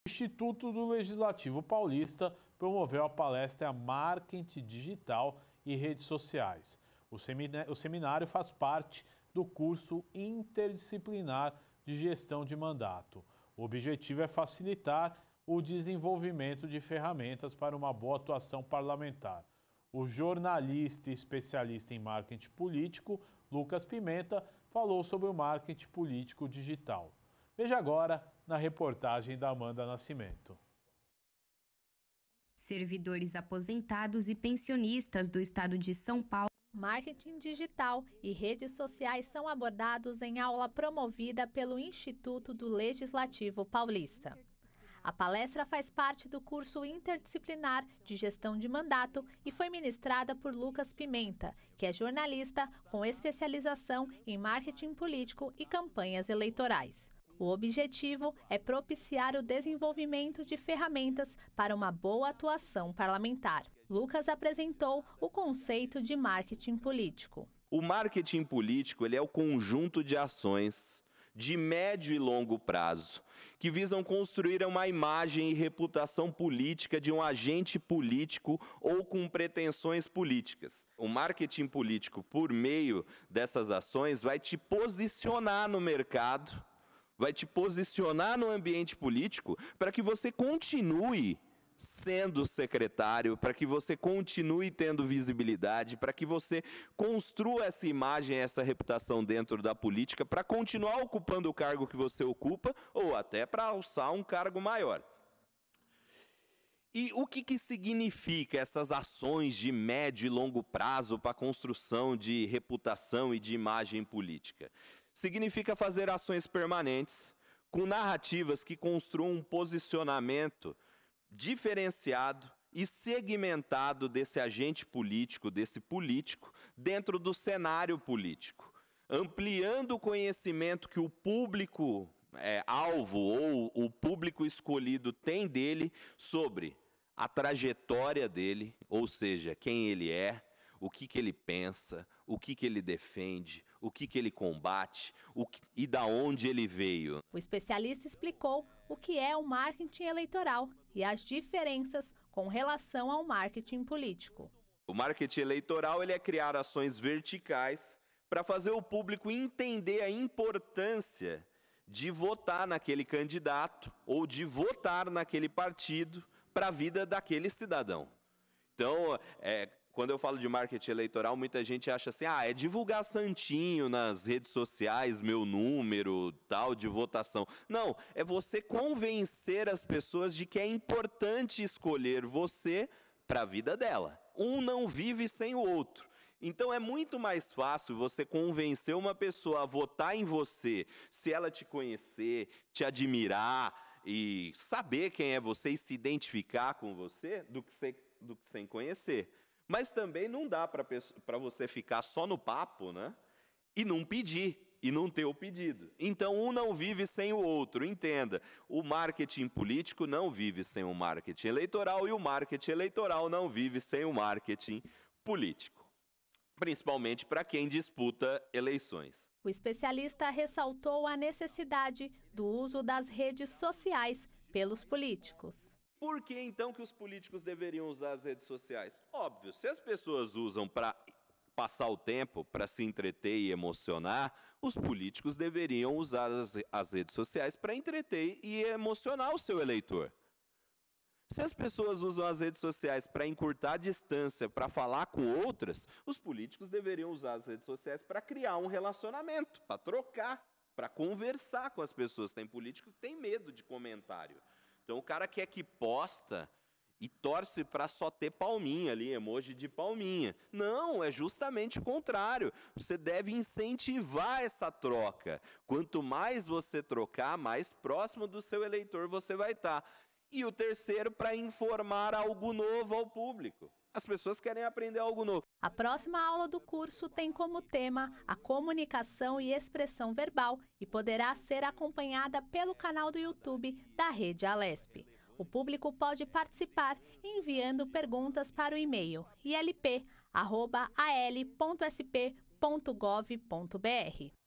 O Instituto do Legislativo Paulista promoveu a palestra Marketing Digital e Redes Sociais. O seminário faz parte do curso interdisciplinar de gestão de mandato. O objetivo é facilitar o desenvolvimento de ferramentas para uma boa atuação parlamentar. O jornalista e especialista em marketing político, Lucas Pimenta, falou sobre o marketing político digital. Veja agora na reportagem da Amanda Nascimento. Servidores aposentados e pensionistas do estado de São Paulo. Marketing digital e redes sociais são abordados em aula promovida pelo Instituto do Legislativo Paulista. A palestra faz parte do curso interdisciplinar de gestão de mandato e foi ministrada por Lucas Pimenta, que é jornalista com especialização em marketing político e campanhas eleitorais. O objetivo é propiciar o desenvolvimento de ferramentas para uma boa atuação parlamentar. Lucas apresentou o conceito de marketing político. O marketing político ele é o conjunto de ações de médio e longo prazo, que visam construir uma imagem e reputação política de um agente político ou com pretensões políticas. O marketing político, por meio dessas ações, vai te posicionar no mercado vai te posicionar no ambiente político para que você continue sendo secretário, para que você continue tendo visibilidade, para que você construa essa imagem, essa reputação dentro da política, para continuar ocupando o cargo que você ocupa ou até para alçar um cargo maior. E o que, que significa essas ações de médio e longo prazo para a construção de reputação e de imagem política? significa fazer ações permanentes, com narrativas que construam um posicionamento diferenciado e segmentado desse agente político, desse político, dentro do cenário político, ampliando o conhecimento que o público é, alvo ou o público escolhido tem dele sobre a trajetória dele, ou seja, quem ele é, o que, que ele pensa, o que, que ele defende, o que, que ele combate que, e da onde ele veio. O especialista explicou o que é o marketing eleitoral e as diferenças com relação ao marketing político. O marketing eleitoral ele é criar ações verticais para fazer o público entender a importância de votar naquele candidato ou de votar naquele partido para a vida daquele cidadão. Então, é, quando eu falo de marketing eleitoral, muita gente acha assim: ah, é divulgar santinho nas redes sociais, meu número, tal, de votação. Não, é você convencer as pessoas de que é importante escolher você para a vida dela. Um não vive sem o outro. Então é muito mais fácil você convencer uma pessoa a votar em você se ela te conhecer, te admirar e saber quem é você e se identificar com você do que, sem, do que sem conhecer. Mas também não dá para você ficar só no papo, né? E não pedir e não ter o pedido. Então, um não vive sem o outro. Entenda, o marketing político não vive sem o marketing eleitoral e o marketing eleitoral não vive sem o marketing político. Principalmente para quem disputa eleições. O especialista ressaltou a necessidade do uso das redes sociais pelos políticos. Por que então que os políticos deveriam usar as redes sociais? Óbvio, se as pessoas usam para passar o tempo, para se entreter e emocionar, os políticos deveriam usar as, as redes sociais para entreter e emocionar o seu eleitor. Se as pessoas usam as redes sociais para encurtar a distância, para falar com outras, os políticos deveriam usar as redes sociais para criar um relacionamento, para trocar, para conversar com as pessoas. Tem político que tem medo de comentário. Então o cara quer que posta e torce para só ter palminha ali, emoji de palminha. Não, é justamente o contrário. Você deve incentivar essa troca. Quanto mais você trocar, mais próximo do seu eleitor você vai estar. Tá. E o terceiro, para informar algo novo ao público as pessoas querem aprender algo novo. A próxima aula do curso tem como tema a comunicação e expressão verbal e poderá ser acompanhada pelo canal do YouTube da Rede Alesp. O público pode participar enviando perguntas para o e-mail ilp.al.sp.gov.br.